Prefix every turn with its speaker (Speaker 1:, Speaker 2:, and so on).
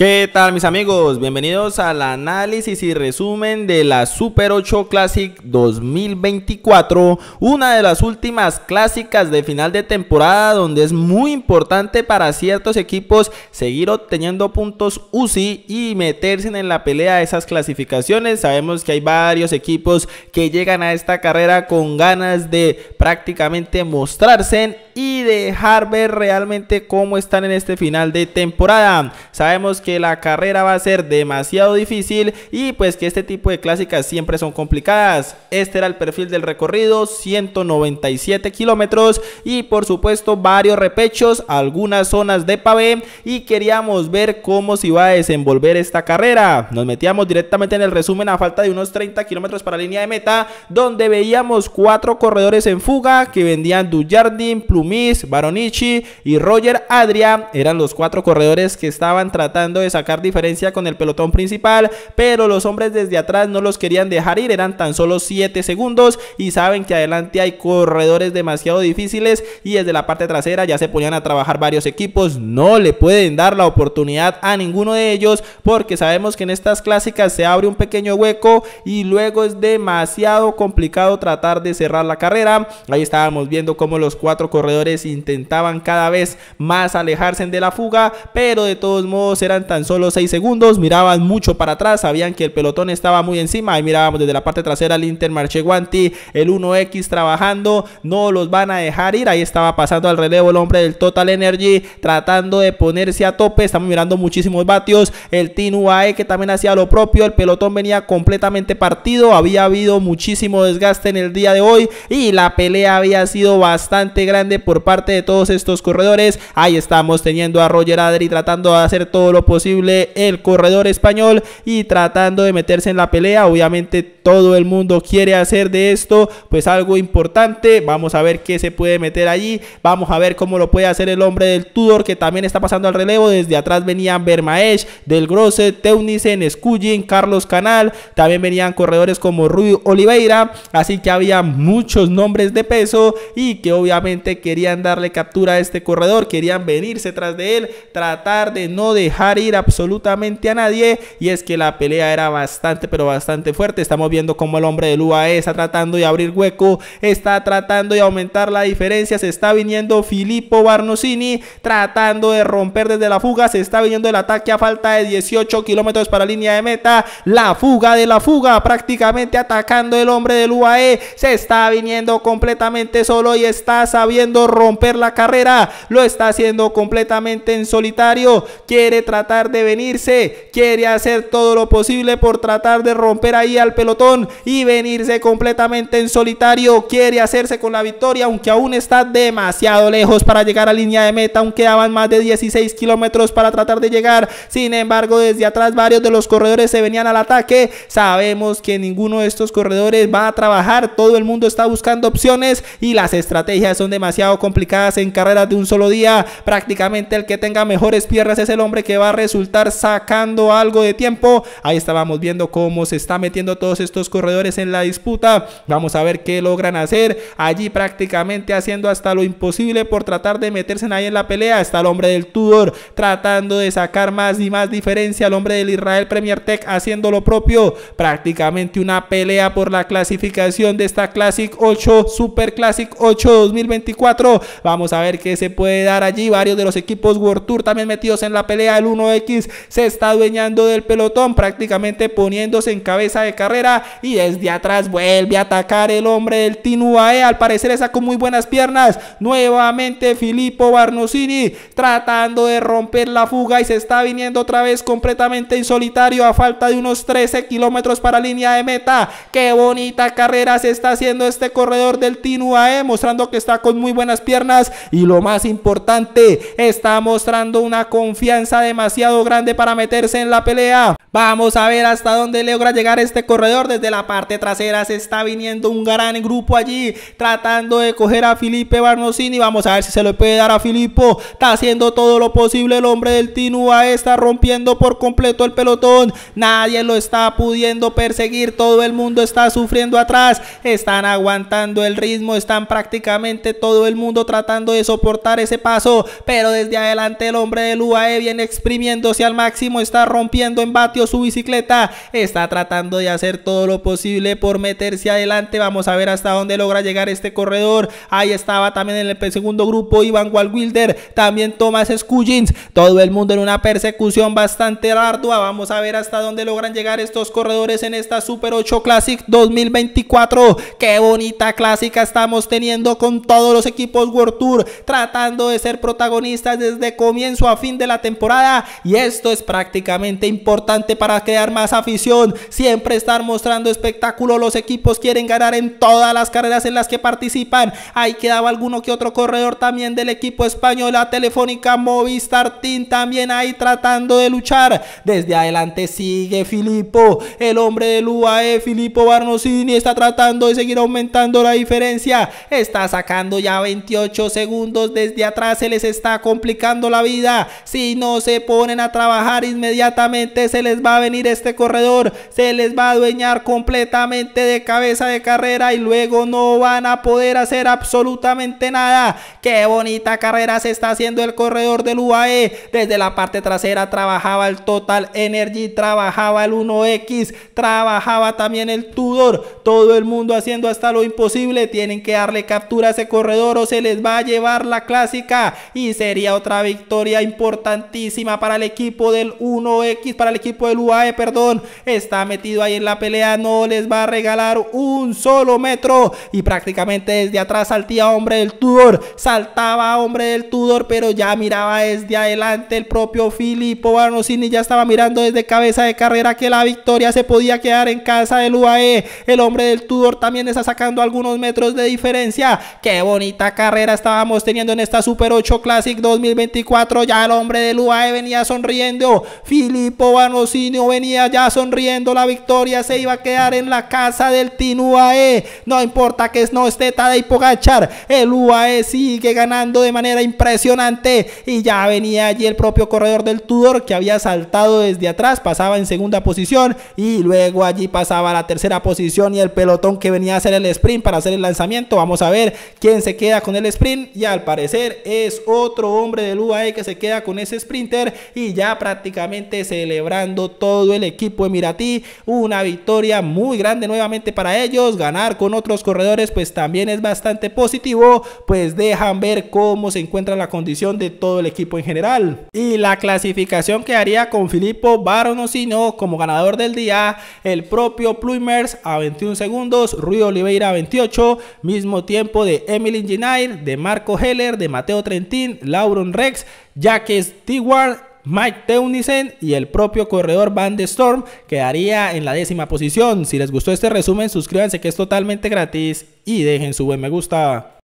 Speaker 1: ¿Qué tal mis amigos? Bienvenidos al análisis y resumen de la Super 8 Classic 2024, una de las últimas clásicas de final de temporada donde es muy importante para ciertos equipos seguir obteniendo puntos UCI y meterse en la pelea de esas clasificaciones. Sabemos que hay varios equipos que llegan a esta carrera con ganas de prácticamente mostrarse y dejar ver realmente cómo están en este final de temporada. Sabemos que la carrera va a ser demasiado difícil y pues que este tipo de clásicas siempre son complicadas. Este era el perfil del recorrido, 197 kilómetros y por supuesto varios repechos, algunas zonas de pavé y queríamos ver cómo se iba a desenvolver esta carrera. Nos metíamos directamente en el resumen a falta de unos 30 kilómetros para la línea de meta, donde veíamos cuatro corredores en fuga que vendían Dujardin, Plum Miss, Baronichi y Roger Adria eran los cuatro corredores que estaban tratando de sacar diferencia con el pelotón principal, pero los hombres desde atrás no los querían dejar ir, eran tan solo 7 segundos y saben que adelante hay corredores demasiado difíciles y desde la parte trasera ya se ponían a trabajar varios equipos, no le pueden dar la oportunidad a ninguno de ellos porque sabemos que en estas clásicas se abre un pequeño hueco y luego es demasiado complicado tratar de cerrar la carrera, ahí estábamos viendo cómo los cuatro corredores corredores intentaban cada vez más alejarse de la fuga, pero de todos modos eran tan solo 6 segundos, miraban mucho para atrás, sabían que el pelotón estaba muy encima ahí mirábamos desde la parte trasera al Inter Guanti, el 1X trabajando, no los van a dejar ir, ahí estaba pasando al relevo el hombre del Total Energy, tratando de ponerse a tope, estamos mirando muchísimos vatios, el Team UAE que también hacía lo propio, el pelotón venía completamente partido, había habido muchísimo desgaste en el día de hoy y la pelea había sido bastante grande por parte de todos estos corredores. Ahí estamos teniendo a Roger Adri tratando de hacer todo lo posible el corredor español y tratando de meterse en la pelea. Obviamente todo el mundo quiere hacer de esto pues algo importante. Vamos a ver qué se puede meter allí. Vamos a ver cómo lo puede hacer el hombre del Tudor que también está pasando al relevo. Desde atrás venían Bermaesh, Del Grosse, Teunissen, Scullin, Carlos Canal. También venían corredores como Rui Oliveira. Así que había muchos nombres de peso y que obviamente que querían darle captura a este corredor, querían venirse tras de él, tratar de no dejar ir absolutamente a nadie. Y es que la pelea era bastante, pero bastante fuerte. Estamos viendo cómo el hombre del UAE está tratando de abrir hueco, está tratando de aumentar la diferencia. Se está viniendo Filippo Barnosini, tratando de romper desde la fuga. Se está viniendo el ataque a falta de 18 kilómetros para línea de meta. La fuga de la fuga, prácticamente atacando el hombre del UAE. Se está viniendo completamente solo y está sabiendo romper la carrera, lo está haciendo completamente en solitario, quiere tratar de venirse, quiere hacer todo lo posible por tratar de romper ahí al pelotón y venirse completamente en solitario, quiere hacerse con la victoria, aunque aún está demasiado lejos para llegar a línea de meta, aún quedaban más de 16 kilómetros para tratar de llegar, sin embargo desde atrás varios de los corredores se venían al ataque, sabemos que ninguno de estos corredores va a trabajar, todo el mundo está buscando opciones y las estrategias son demasiado complicadas en carreras de un solo día. Prácticamente el que tenga mejores piernas es el hombre que va a resultar sacando algo de tiempo. Ahí estábamos viendo cómo se está metiendo todos estos corredores en la disputa. Vamos a ver qué logran hacer. Allí prácticamente haciendo hasta lo imposible por tratar de meterse en ahí en la pelea. Está el hombre del Tudor tratando de sacar más y más diferencia. El hombre del Israel Premier Tech haciendo lo propio. Prácticamente una pelea por la clasificación de esta Classic 8, Super Classic 8 2024 Vamos a ver qué se puede dar allí. Varios de los equipos World Tour también metidos en la pelea. El 1X se está Dueñando del pelotón, prácticamente poniéndose en cabeza de carrera. Y desde atrás vuelve a atacar el hombre del Tinuae. Al parecer está con muy buenas piernas. Nuevamente Filippo Barnosini tratando de romper la fuga y se está viniendo otra vez completamente en solitario a falta de unos 13 kilómetros para línea de meta. Qué bonita carrera se está haciendo este corredor del Tinuae, mostrando que está con muy buenas las piernas y lo más importante, está mostrando una confianza demasiado grande para meterse en la pelea. Vamos a ver hasta dónde logra llegar este corredor. Desde la parte trasera se está viniendo un gran grupo allí tratando de coger a Felipe Barnosini. Vamos a ver si se lo puede dar a Filippo. Está haciendo todo lo posible el hombre del Tinua. Está rompiendo por completo el pelotón. Nadie lo está pudiendo perseguir. Todo el mundo está sufriendo atrás. Están aguantando el ritmo. Están prácticamente todo el mundo tratando de soportar ese paso, pero desde adelante el hombre del UAE viene exprimiéndose al máximo, está rompiendo en vatio su bicicleta, está tratando de hacer todo lo posible por meterse adelante, vamos a ver hasta dónde logra llegar este corredor, ahí estaba también en el segundo grupo Iván Walwilder, también Thomas Scullins, todo el mundo en una persecución bastante ardua, vamos a ver hasta dónde logran llegar estos corredores en esta Super 8 Classic 2024, qué bonita clásica estamos teniendo con todos los equipos equipos World Tour tratando de ser protagonistas desde comienzo a fin de la temporada y esto es prácticamente importante para crear más afición, siempre estar mostrando espectáculo, los equipos quieren ganar en todas las carreras en las que participan, ahí quedaba alguno que otro corredor también del equipo español, la Telefónica Movistar Team también ahí tratando de luchar, desde adelante sigue Filipo el hombre del UAE, Filipo Barnosini está tratando de seguir aumentando la diferencia, está sacando llave 28 segundos desde atrás se les está complicando la vida. Si no se ponen a trabajar inmediatamente se les va a venir este corredor. Se les va a adueñar completamente de cabeza de carrera y luego no van a poder hacer absolutamente nada. Qué bonita carrera se está haciendo el corredor del UAE. Desde la parte trasera trabajaba el Total Energy, trabajaba el 1X, trabajaba también el Tudor. Todo el mundo haciendo hasta lo imposible. Tienen que darle captura a ese corredor se les va a llevar la clásica y sería otra victoria importantísima para el equipo del 1X, para el equipo del UAE, perdón. Está metido ahí en la pelea, no les va a regalar un solo metro y prácticamente desde atrás saltía hombre del Tudor, saltaba hombre del Tudor, pero ya miraba desde adelante el propio Filippo Barnosini, ya estaba mirando desde cabeza de carrera que la victoria se podía quedar en casa del UAE. El hombre del Tudor también está sacando algunos metros de diferencia. Qué bonita carrera estábamos teniendo en esta Super 8 Classic 2024. Ya el hombre del UAE venía sonriendo. Filippo Banosino venía ya sonriendo. La victoria se iba a quedar en la casa del Team UAE. No importa que no esté Tadej Pogachar. El UAE sigue ganando de manera impresionante. Y ya venía allí el propio corredor del Tudor que había saltado desde atrás. Pasaba en segunda posición. Y luego allí pasaba a la tercera posición. Y el pelotón que venía a hacer el sprint para hacer el lanzamiento. Vamos a ver quién se queda con el sprint y al parecer es otro hombre del UAE que se queda con ese sprinter y ya prácticamente celebrando todo el equipo emiratí. Una victoria muy grande nuevamente para ellos. Ganar con otros corredores pues también es bastante positivo, pues dejan ver cómo se encuentra la condición de todo el equipo en general. Y la clasificación Que haría con Filippo no, como ganador del día, el propio Plumers a 21 segundos, Rui Oliveira a 28, mismo tiempo de Emily Ginal de Marco Heller, de Mateo Trentín, Lauron Rex, Jacques Stewart, Mike Teunissen y el propio corredor Van de Storm quedaría en la décima posición. Si les gustó este resumen, suscríbanse que es totalmente gratis y dejen su buen me gusta.